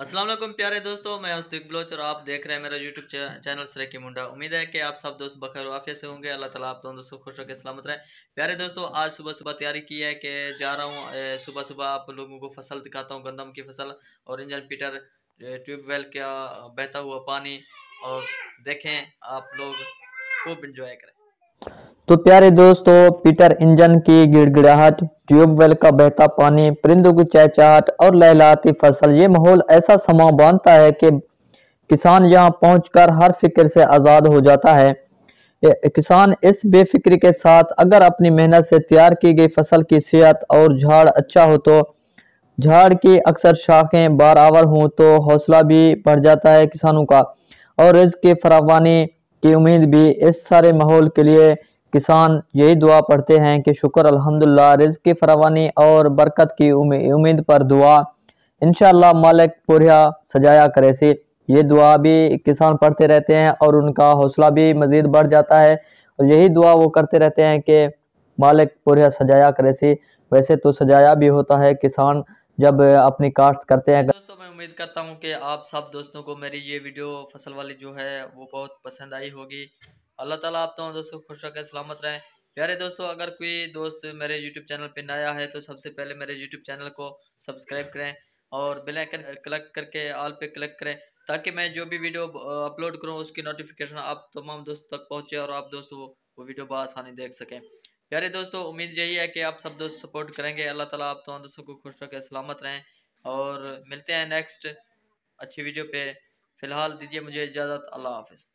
वालेकुम प्यारे दोस्तों मैं उस्तिक बलोच और आप देख रहे हैं मेरा यूट्यूब चैनल सरेकी मुंडा उम्मीद है कि आप सब दोस्त बखर वाफिया से होंगे अल्लाह ताला आप दोनों दोस्तों खुश होकर सलामत रहें प्यारे दोस्तों आज सुबह सुबह तैयारी की है कि जा रहा हूँ सुबह सुबह आप लोगों को फसल दिखाता हूँ गंदम की फसल और इंजन पीटर ट्यूबवेल का बहता हुआ पानी और देखें आप लोग खूब इंजॉय करें तो प्यारे दोस्तों पीटर इंजन की गिड़गिड़ाहट ट्यूबवेल का बहता पानी परिंदों की चहचाहट और लहलाती फसल ये माहौल ऐसा समा बांधता है कि किसान यहाँ पहुंचकर हर फिक्र से आज़ाद हो जाता है किसान इस बेफिक्री के साथ अगर अपनी मेहनत से तैयार की गई फसल की सेहत और झाड़ अच्छा हो तो झाड़ की अक्सर शाखें बारावर हों तो हौसला भी बढ़ जाता है किसानों का और इसके फरावानी की उम्मीद भी इस सारे माहौल के लिए किसान यही दुआ पढ़ते हैं कि शुक्र अल्हम्दुलिल्लाह रिज की फरावानी और बरकत की उम्मीद पर दुआ इन मालिक पुरिया सजाया करे से ये दुआ भी किसान पढ़ते रहते हैं और उनका हौसला भी मज़ीद बढ़ जाता है और यही दुआ वो करते रहते हैं कि मालिक पुरिया सजाया करे से वैसे तो सजाया भी होता है किसान जब अपनी काश्त करते हैं दोस्तों मैं उम्मीद करता हूँ कि आप सब दोस्तों को मेरी ये वीडियो फसल वाली जो है वो बहुत पसंद आई होगी अल्लाह ताला आप तमाम दोस्तों खुश रखें सलामत रहें प्यारे दोस्तों अगर कोई दोस्त मेरे यूट्यूब चैनल पर नया है तो सबसे पहले मेरे यूट्यूब चैनल को सब्सक्राइब करें और बेल आइकन क्लिक करके ऑल पे क्लिक करें ताकि मैं जो भी वीडियो अपलोड करूँ उसकी नोटिफिकेशन आप तमाम दोस्तों तक पहुँचे और आप दोस्तों वो वीडियो बसानी देख सकें प्यारे दोस्तों उम्मीद यही है कि आप सब दोस्त सपोर्ट करेंगे अल्लाह ताला आप तमाम दोस्तों को खुश रखें सलामत रहें और मिलते हैं नेक्स्ट अच्छी वीडियो पे फ़िलहाल दीजिए मुझे इजाज़त अल्लाह हाफिज़